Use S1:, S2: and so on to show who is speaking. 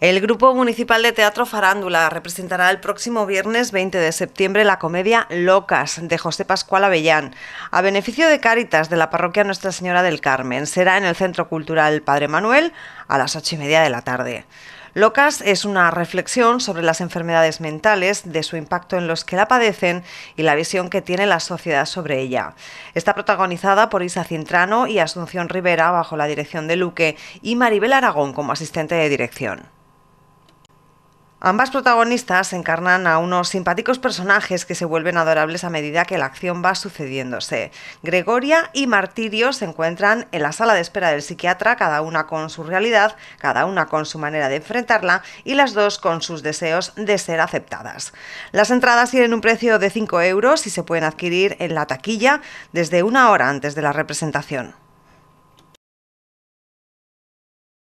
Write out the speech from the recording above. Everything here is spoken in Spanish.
S1: El Grupo Municipal de Teatro Farándula representará el próximo viernes 20 de septiembre la comedia Locas de José Pascual Avellán, a beneficio de Cáritas de la parroquia Nuestra Señora del Carmen. Será en el Centro Cultural Padre Manuel a las ocho y media de la tarde. Locas es una reflexión sobre las enfermedades mentales, de su impacto en los que la padecen y la visión que tiene la sociedad sobre ella. Está protagonizada por Isa Cintrano y Asunción Rivera bajo la dirección de Luque y Maribel Aragón como asistente de dirección. Ambas protagonistas encarnan a unos simpáticos personajes que se vuelven adorables a medida que la acción va sucediéndose. Gregoria y Martirio se encuentran en la sala de espera del psiquiatra, cada una con su realidad, cada una con su manera de enfrentarla y las dos con sus deseos de ser aceptadas. Las entradas tienen un precio de 5 euros y se pueden adquirir en la taquilla desde una hora antes de la representación.